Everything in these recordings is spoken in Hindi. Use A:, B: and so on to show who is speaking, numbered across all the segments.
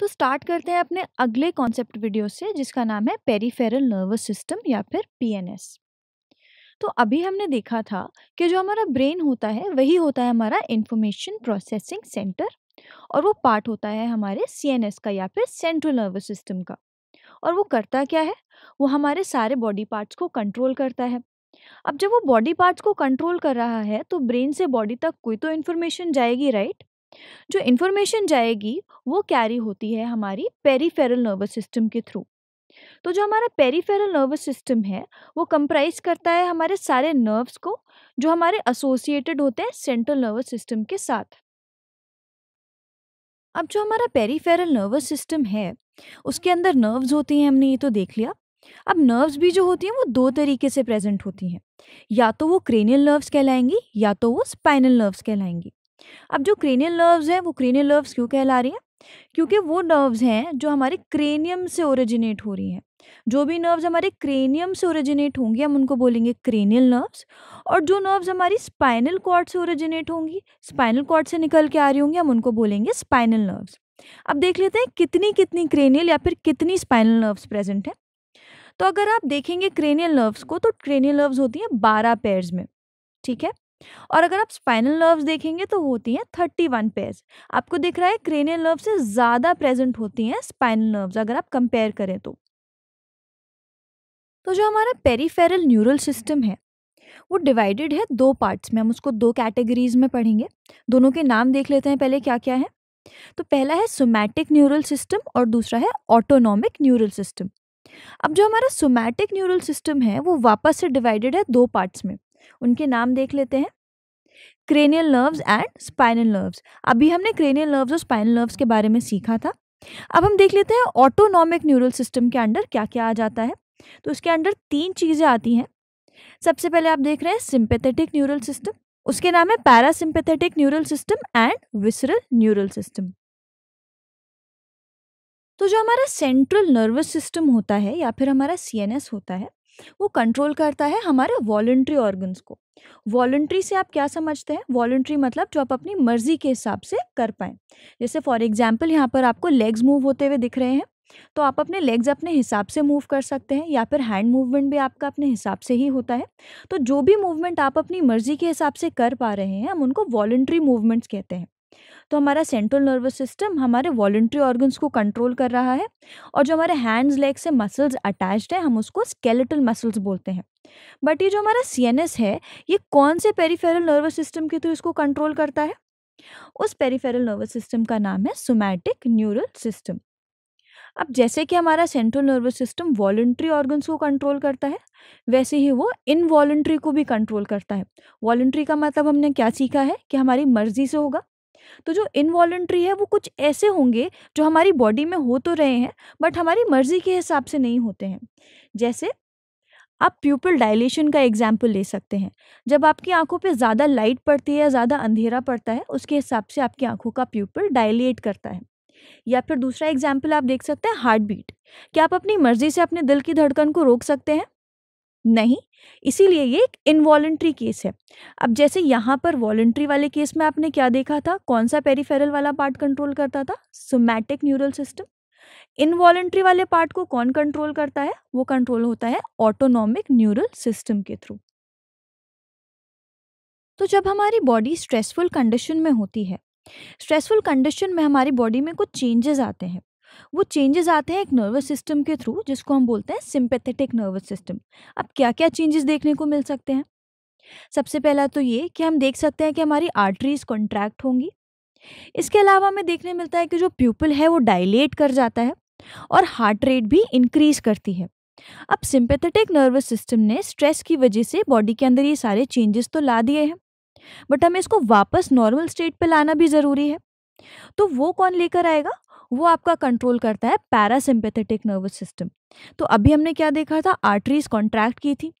A: तो स्टार्ट करते हैं अपने अगले कॉन्सेप्ट वीडियो से जिसका नाम है पेरीफेरल नर्वस सिस्टम या फिर पीएनएस तो अभी हमने देखा था कि जो हमारा ब्रेन होता है वही होता है हमारा इन्फॉर्मेशन प्रोसेसिंग सेंटर और वो पार्ट होता है हमारे सीएनएस का या फिर सेंट्रल नर्वस सिस्टम का और वो करता क्या है वो हमारे सारे बॉडी पार्ट्स को कंट्रोल करता है अब जब वो बॉडी पार्ट्स को कंट्रोल कर रहा है तो ब्रेन से बॉडी तक कोई तो इन्फॉर्मेशन जाएगी राइट जो इन्फॉर्मेशन जाएगी वो कैरी होती है हमारी पेरीफेरल नर्वस सिस्टम के थ्रू तो जो हमारा पेरीफेरल नर्वस सिस्टम है वो कंप्राइज करता है हमारे सारे नर्व्स को जो हमारे एसोसिएटेड होते हैं सेंट्रल नर्वस सिस्टम के साथ अब जो हमारा पेरीफेरल नर्वस सिस्टम है उसके अंदर नर्व्स होती हैं हमने ये तो देख लिया अब नर्व्स भी जो होती हैं वो दो तरीके से प्रेजेंट होती हैं या तो वो क्रेनियल नर्व्स कहलाएंगी या तो वो स्पाइनल नर्व्स कहलाएंगी अब जो क्रेनियल नर्व्स हैं वो क्रेनियल नर्व्स क्यों कहला रही हैं क्योंकि वो नर्व्स हैं जो हमारे क्रेनियम से ओरिजिनेट हो रही हैं जो भी नर्व्स हमारे क्रेनियम से ओरिजिनेट होंगी हम उनको बोलेंगे क्रेनियल नर्व्स और जो नर्व्स हमारी स्पाइनल कॉर्ड से ओरिजिनेट होंगी स्पाइनल कॉर्ड से निकल के आ रही होंगी हम उनको बोलेंगे स्पाइनल नर्व्स अब देख लेते हैं कितनी कितनी क्रेनियल या फिर कितनी स्पाइनल नर्व्स प्रेजेंट हैं तो अगर आप देखेंगे क्रेनियल नर्व्स को तो क्रेनियल नर्व्स होती हैं बारह पेयर्स में ठीक है और अगर आप स्पाइनल नर्व्स देखेंगे तो होती हैं थर्टी वन पेयर्स आपको दिख रहा है क्रेनियल नर्व से ज़्यादा प्रेजेंट होती हैं स्पाइनल नर्व्स अगर आप कंपेयर करें तो तो जो हमारा पेरीफेरल न्यूरल सिस्टम है वो डिवाइडेड है दो पार्ट्स में हम उसको दो कैटेगरीज में पढ़ेंगे दोनों के नाम देख लेते हैं पहले क्या क्या है तो पहला है सोमैटिक न्यूरल सिस्टम और दूसरा है ऑटोनॉमिक न्यूरल सिस्टम अब जो हमारा सोमैटिक न्यूरल सिस्टम है वो वापस से डिवाइडेड है दो पार्ट्स में उनके नाम देख लेते हैं cranial nerves and spinal nerves अभी हमने क्रेनियल नर्व्स और स्पाइनल नर्व्स के बारे में सीखा था अब हम देख लेते हैं ऑटोनॉमिक न्यूरल सिस्टम के अंडर क्या क्या आ जाता है तो उसके अंडर तीन चीज़ें आती हैं सबसे पहले आप देख रहे हैं सिंपेथेटिक न्यूरल सिस्टम उसके नाम है parasympathetic neural system and visceral neural system तो जो हमारा सेंट्रल नर्वस सिस्टम होता है या फिर हमारा सीएनएस होता है वो कंट्रोल करता है हमारे वॉलेंट्री ऑर्गन्स को वॉलेंट्री से आप क्या समझते हैं वॉल्ट्री मतलब जो आप अपनी मर्जी के हिसाब से कर पाएँ जैसे फॉर एग्जाम्पल यहाँ पर आपको लेग्स मूव होते हुए दिख रहे हैं तो आप अपने लेग्स अपने हिसाब से मूव कर सकते हैं या फिर हैंड मूवमेंट भी आपका अपने हिसाब से ही होता है तो जो भी मूवमेंट आप अपनी मर्जी के हिसाब से कर पा रहे हैं हम उनको वॉल्ट्री मूवमेंट्स कहते हैं तो हमारा सेंट्रल नर्वस सिस्टम हमारे वॉलेंट्री ऑर्गन्स को कंट्रोल कर रहा है और जो हमारे हैंड्स लेग से मसल्स अटैच्ड है हम उसको स्केलेटल मसल्स बोलते हैं बट ये जो हमारा सीएनएस है ये कौन से पेरीफेरल नर्वस सिस्टम के थ्रू इसको कंट्रोल करता है उस पेरीफेरल नर्वस सिस्टम का नाम है सोमैटिक न्यूरल सिस्टम अब जैसे कि हमारा central nervous system voluntary organs को कंट्रोल करता है वैसे ही वो इनवॉलेंट्री को भी कंट्रोल करता है वॉल्ट्री का मतलब हमने क्या सीखा है कि हमारी मर्जी से होगा तो जो इनवॉल्ट्री है वो कुछ ऐसे होंगे जो हमारी बॉडी में हो तो रहे हैं बट हमारी मर्जी के हिसाब से नहीं होते हैं जैसे आप प्यूपल डायलेशन का एग्जाम्पल ले सकते हैं जब आपकी आंखों पे ज़्यादा लाइट पड़ती है या ज़्यादा अंधेरा पड़ता है उसके हिसाब से आपकी आंखों का प्यूपल डायलेट करता है या फिर दूसरा एग्जाम्पल आप देख सकते हैं हार्ट बीट क्या आप अपनी मर्जी से अपने दिल की धड़कन को रोक सकते हैं नहीं इसीलिए ये एक इनवॉलेंट्री केस है अब जैसे यहाँ पर वॉलेंट्री वाले केस में आपने क्या देखा था कौन सा पेरीफेरल वाला पार्ट कंट्रोल करता था सोमैटिक न्यूरल सिस्टम इनवॉलेंट्री वाले पार्ट को कौन कंट्रोल करता है वो कंट्रोल होता है ऑटोनॉमिक न्यूरल सिस्टम के थ्रू तो जब हमारी बॉडी स्ट्रेसफुल कंडीशन में होती है स्ट्रेसफुल कंडीशन में हमारी बॉडी में कुछ चेंजेस आते हैं वो चेंजेस आते हैं एक नर्वस सिस्टम के थ्रू जिसको हम बोलते हैं सिंपैथेटिक नर्वस सिस्टम अब क्या क्या चेंजेस देखने को मिल सकते हैं सबसे पहला तो ये कि हम देख सकते हैं कि हमारी आर्टरीज कॉन्ट्रैक्ट होंगी इसके अलावा हमें देखने मिलता है कि जो प्यूपल है वो डायलेट कर जाता है और हार्ट रेट भी इंक्रीज करती है अब सिंपैथेटिक नर्वस सिस्टम ने स्ट्रेस की वजह से बॉडी के अंदर ये सारे चेंजेस तो ला दिए हैं बट हमें इसको वापस नॉर्मल स्टेट पे लाना भी ज़रूरी है तो वो कौन लेकर आएगा वो आपका कंट्रोल करता है पैरासिम्पेथेटिक नर्वस सिस्टम तो अभी हमने क्या देखा था आर्टरीज कॉन्ट्रैक्ट की थी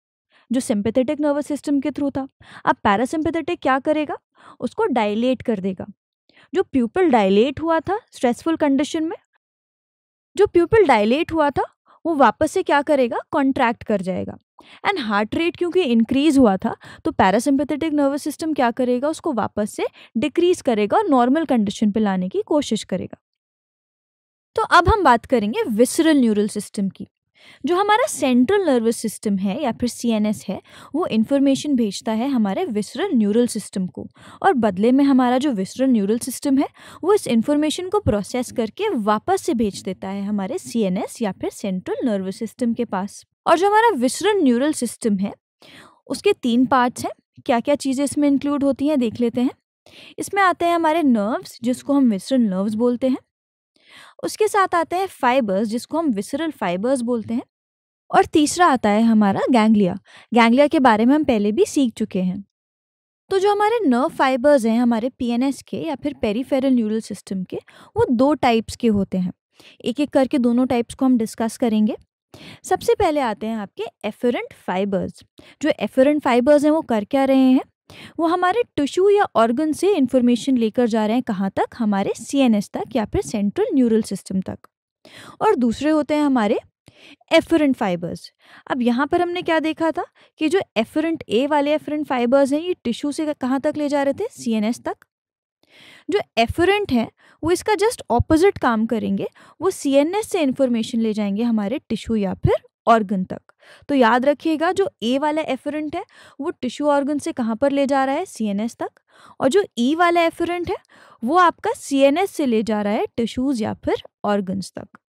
A: जो सिंपेथेटिक नर्वस सिस्टम के थ्रू था अब पैरासिम्पेथेटिक क्या करेगा उसको डायलेट कर देगा जो प्यूपल डायलेट हुआ था स्ट्रेसफुल कंडीशन में जो प्यूपल डायलेट हुआ था वो वापस से क्या करेगा कॉन्ट्रैक्ट कर जाएगा एंड हार्ट रेट क्योंकि इंक्रीज हुआ था तो पैरासिम्पेथेटिक नर्वस सिस्टम क्या करेगा उसको वापस से डिक्रीज करेगा और नॉर्मल कंडीशन पे लाने की कोशिश करेगा तो अब हम बात करेंगे विसरल न्यूरल सिस्टम की जो हमारा सेंट्रल नर्वस सिस्टम है या फिर सी है वो इन्फॉर्मेशन भेजता है हमारे विसरल न्यूरल सिस्टम को और बदले में हमारा जो विसरल न्यूरल सिस्टम है वो इस इन्फॉर्मेशन को प्रोसेस करके वापस से भेज देता है हमारे सी या फिर सेंट्रल नर्वस सिस्टम के पास और जो हमारा विसरल न्यूरल सिस्टम है उसके तीन पार्ट्स हैं क्या क्या चीज़ें इसमें इंक्लूड होती हैं देख लेते हैं इसमें आते हैं हमारे नर्व्स जिसको हम विसरल नर्व्स बोलते हैं उसके साथ आते हैं फाइबर्स जिसको हम विसरल फाइबर्स बोलते हैं और तीसरा आता है हमारा गैंग्लिया गैंग्लिया के बारे में हम पहले भी सीख चुके हैं तो जो हमारे नर्व फाइबर्स हैं हमारे पीएनएस के या फिर पेरीफेरल न्यूरल सिस्टम के वो दो टाइप्स के होते हैं एक एक करके दोनों टाइप्स को हम डिस्कस करेंगे सबसे पहले आते हैं आपके एफरेंट फाइबर्स जो एफरेंट फाइबर्स हैं वो कर क्या रहे हैं वो हमारे टिश्यू या ऑर्गन से इन्फॉर्मेशन लेकर जा रहे हैं कहाँ तक हमारे सी तक या फिर सेंट्रल न्यूरल सिस्टम तक और दूसरे होते हैं हमारे एफरेंट फाइबर्स अब यहाँ पर हमने क्या देखा था कि जो एफरेंट ए वाले एफरेंट फाइबर्स हैं ये टिश्यू से कहाँ तक ले जा रहे थे सी तक जो एफरेंट हैं वो इसका जस्ट ऑपोजिट काम करेंगे वो सी से इन्फॉर्मेशन ले जाएंगे हमारे टिश्यू या फिर ऑर्गन तक तो याद रखिएगा जो ए वाला एफरेंट है वो टिश्यू ऑर्गन से कहाँ पर ले जा रहा है सी तक और जो ई e वाला एफरेंट है वो आपका सी से ले जा रहा है टिश्यूज़ या फिर ऑर्गन्स तक